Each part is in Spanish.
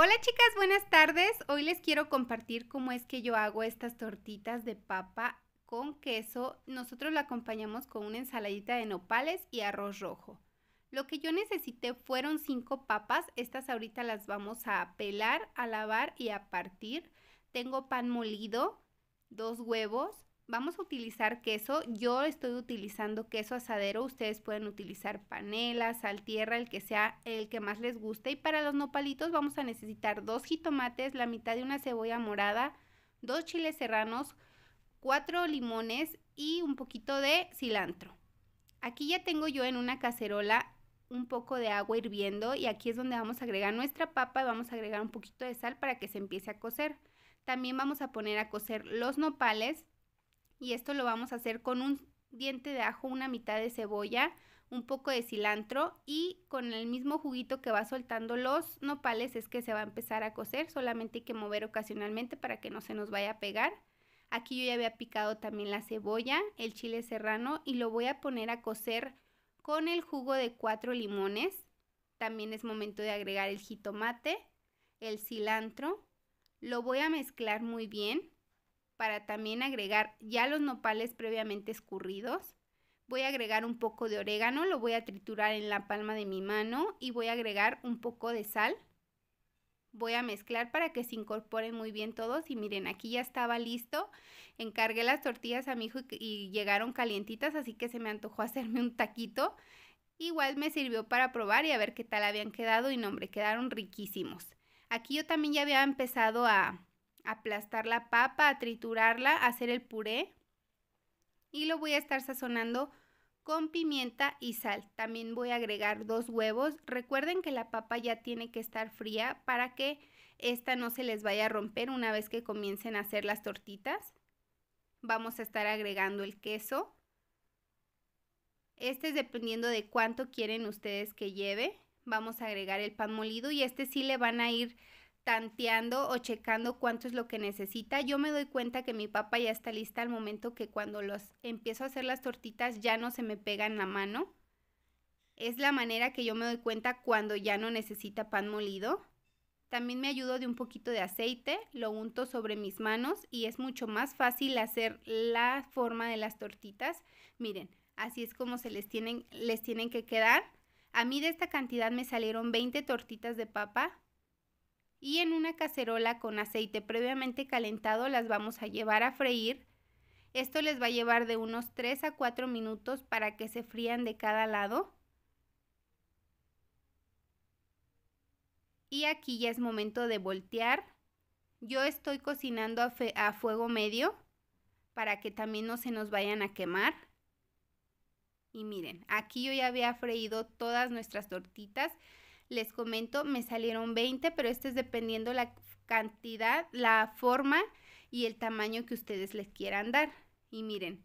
Hola chicas, buenas tardes. Hoy les quiero compartir cómo es que yo hago estas tortitas de papa con queso. Nosotros la acompañamos con una ensaladita de nopales y arroz rojo. Lo que yo necesité fueron cinco papas. Estas ahorita las vamos a pelar, a lavar y a partir. Tengo pan molido, dos huevos, vamos a utilizar queso. Yo estoy utilizando queso asadero. Ustedes pueden utilizar panela, sal tierra, el que sea el que más les guste. Y para los nopalitos vamos a necesitar dos jitomates, la mitad de una cebolla morada, dos chiles serranos, cuatro limones y un poquito de cilantro. Aquí ya tengo yo en una cacerola un poco de agua hirviendo y aquí es donde vamos a agregar nuestra papa y vamos a agregar un poquito de sal para que se empiece a cocer. También vamos a poner a cocer los nopales y esto lo vamos a hacer con un diente de ajo, una mitad de cebolla, un poco de cilantro y con el mismo juguito que va soltando los nopales es que se va a empezar a cocer, solamente hay que mover ocasionalmente para que no se nos vaya a pegar. Aquí yo ya había picado también la cebolla, el chile serrano y lo voy a poner a cocer con el jugo de cuatro limones. También es momento de agregar el jitomate, el cilantro. Lo voy a mezclar muy bien para también agregar ya los nopales previamente escurridos. Voy a agregar un poco de orégano, lo voy a triturar en la palma de mi mano y voy a agregar un poco de sal. Voy a mezclar para que se incorporen muy bien todos y miren, aquí ya estaba listo. Encargué las tortillas a mi hijo y, llegaron calientitas, así que se me antojó hacerme un taquito. Igual me sirvió para probar y a ver qué tal habían quedado y no, hombre, quedaron riquísimos. Aquí yo también ya había empezado a, aplastar la papa, a triturarla, hacer el puré. Y lo voy a estar sazonando con pimienta y sal. También voy a agregar dos huevos. Recuerden que la papa ya tiene que estar fría para que esta no se les vaya a romper una vez que comiencen a hacer las tortitas. Vamos a estar agregando el queso. Este es dependiendo de cuánto quieren ustedes que lleve. Vamos a agregar el pan molido y este sí le van a ir tanteando o checando cuánto es lo que necesita. Yo me doy cuenta que mi papa ya está lista al momento que cuando los empiezo a hacer las tortitas ya no se me pegan la mano. Es la manera que yo me doy cuenta cuando ya no necesita pan molido. También me ayudo de un poquito de aceite, lo unto sobre mis manos y es mucho más fácil hacer la forma de las tortitas. Miren, así es como se les tienen, les tienen que quedar. A mí de esta cantidad me salieron 20 tortitas de papa, y en una cacerola con aceite previamente calentado las vamos a llevar a freír. Esto les va a llevar de unos 3 a 4 minutos para que se frían de cada lado. Y aquí ya es momento de voltear. Yo estoy cocinando a, a fuego medio para que también no se nos vayan a quemar. Y miren, aquí yo ya había freído todas nuestras tortitas les comento, me salieron 20, pero este es dependiendo la cantidad, la forma y el tamaño que ustedes les quieran dar. Y miren,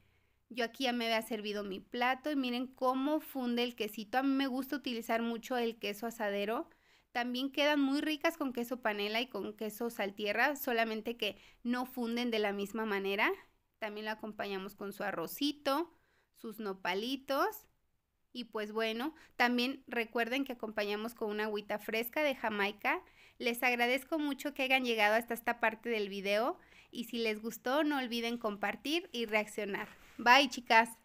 yo aquí ya me había servido mi plato y miren cómo funde el quesito. A mí me gusta utilizar mucho el queso asadero. También quedan muy ricas con queso panela y con queso saltierra, solamente que no funden de la misma manera. También lo acompañamos con su arrocito, sus nopalitos y pues bueno, también recuerden que acompañamos con una agüita fresca de Jamaica. Les agradezco mucho que hayan llegado hasta esta parte del video y si les gustó no olviden compartir y reaccionar. Bye chicas.